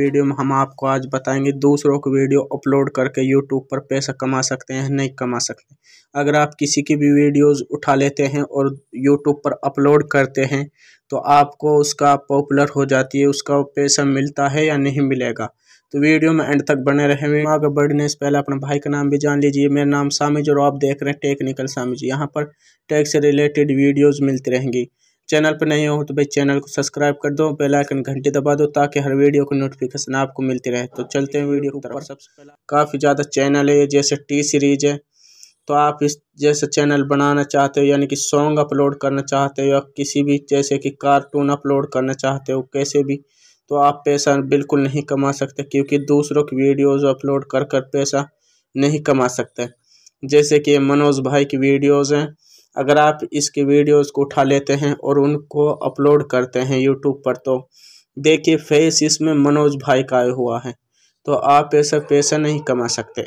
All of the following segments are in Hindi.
वीडियो में हम आपको आज बताएंगे दूसरों को वीडियो अपलोड करके यूट्यूब पर पैसा कमा सकते हैं नहीं कमा सकते अगर आप किसी की भी वीडियोस उठा लेते हैं और यूट्यूब पर अपलोड करते हैं तो आपको उसका पॉपुलर हो जाती है उसका पैसा मिलता है या नहीं मिलेगा तो वीडियो में एंड तक बने रहे आगे बढ़ने से पहले अपने भाई का नाम भी जान लीजिए मेरा नाम सामिज और आप देख रहे हैं टेक्निकल सामिज यहाँ पर टैक्स रिलेटेड वीडियोज़ मिलती रहेंगी चैनल पर नहीं हो तो भाई चैनल को सब्सक्राइब कर दो बेल आइकन घंटे दबा दो ताकि हर वीडियो की नोटिफिकेशन आपको मिलती रहे तो चलते हैं वीडियो की तरफ सबसे पहले काफ़ी ज़्यादा चैनल है जैसे टी सीरीज है तो आप इस जैसे चैनल बनाना चाहते हो यानी कि सॉन्ग अपलोड करना चाहते हो या किसी भी जैसे कि कार्टून अपलोड करना चाहते हो कैसे भी तो आप पैसा बिल्कुल नहीं कमा सकते क्योंकि दूसरों की वीडियोज़ अपलोड कर कर पैसा नहीं कमा सकते जैसे कि मनोज भाई की वीडियोज़ हैं अगर आप इसके वीडियोस को उठा लेते हैं और उनको अपलोड करते हैं यूट्यूब पर तो देखिए फेस इसमें मनोज भाई का आया हुआ है तो आप ऐसे पैसा नहीं कमा सकते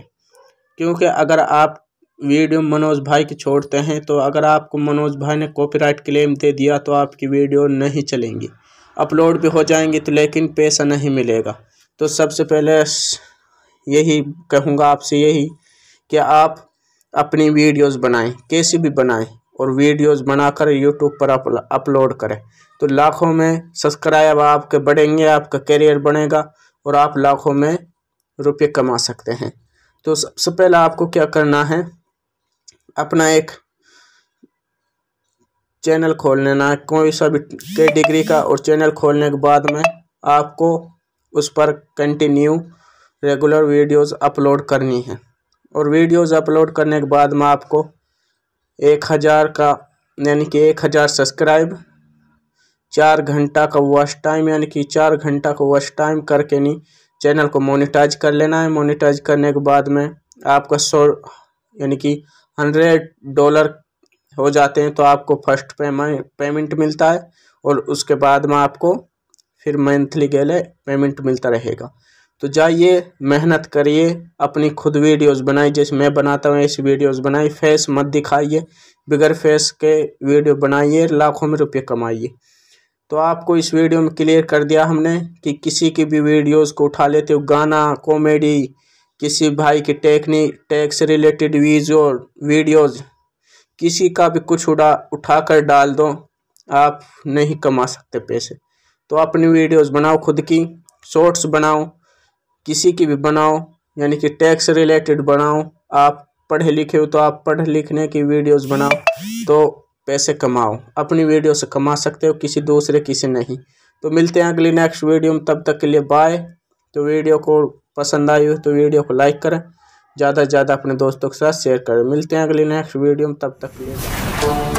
क्योंकि अगर आप वीडियो मनोज भाई की छोड़ते हैं तो अगर आपको मनोज भाई ने कॉपीराइट क्लेम दे दिया तो आपकी वीडियो नहीं चलेंगी अपलोड भी हो जाएंगी तो लेकिन पैसा नहीं मिलेगा तो सबसे पहले यही कहूँगा आपसे यही कि आप अपनी वीडियोस बनाएं कैसी भी बनाएं और वीडियोस बनाकर यूट्यूब पर अपलोड करें तो लाखों में सब्सक्राइब आपके बढ़ेंगे आपका करियर बढ़ेगा और आप लाखों में रुपये कमा सकते हैं तो सबसे पहले आपको क्या करना है अपना एक चैनल खोल लेना है कोई सा भी डिग्री का और चैनल खोलने के बाद में आपको उस पर कंटिन्यू रेगुलर वीडियोस अपलोड करनी है और वीडियोस अपलोड करने के बाद मैं आपको एक हज़ार का यानी कि एक हज़ार सब्सक्राइब चार घंटा का वॉच टाइम यानी कि चार घंटा का वॉच टाइम करके नहीं चैनल को मोनिटाइज कर लेना है मोनिटाइज करने के बाद में आपका सौ यानी कि हंड्रेड डॉलर हो जाते हैं तो आपको फर्स्ट पेमेंट मिलता है और उसके बाद में आपको फिर मंथली के लिए पेमेंट मिलता रहेगा तो जाइए मेहनत करिए अपनी खुद वीडियोस बनाए जैसे मैं बनाता हूँ ऐसी वीडियोस बनाई फेस मत दिखाइए बिगर फेस के वीडियो बनाइए लाखों में रुपये कमाइए तो आपको इस वीडियो में क्लियर कर दिया हमने कि किसी की भी वीडियोस को उठा लेते हो गाना कॉमेडी किसी भाई की टेक्निक टैक्स रिलेटेड वीजो वीडियोज़ किसी का भी कुछ उड़ा उठा कर डाल दो आप नहीं कमा सकते पैसे तो अपनी वीडियोस बनाओ खुद की शॉर्ट्स बनाओ किसी की भी बनाओ यानी कि टैक्स रिलेटेड बनाओ आप पढ़े लिखे हो तो आप पढ़ लिखने की वीडियोस बनाओ तो पैसे कमाओ अपनी वीडियो से कमा सकते हो किसी दूसरे किसी नहीं तो मिलते हैं अगली नेक्स्ट वीडियो में तब तक के लिए बाय तो वीडियो को पसंद आई हो तो वीडियो को लाइक करें ज़्यादा से ज़्यादा अपने दोस्तों के साथ शेयर करें मिलते हैं अगली नेक्स्ट वीडियो में तब तक के लिए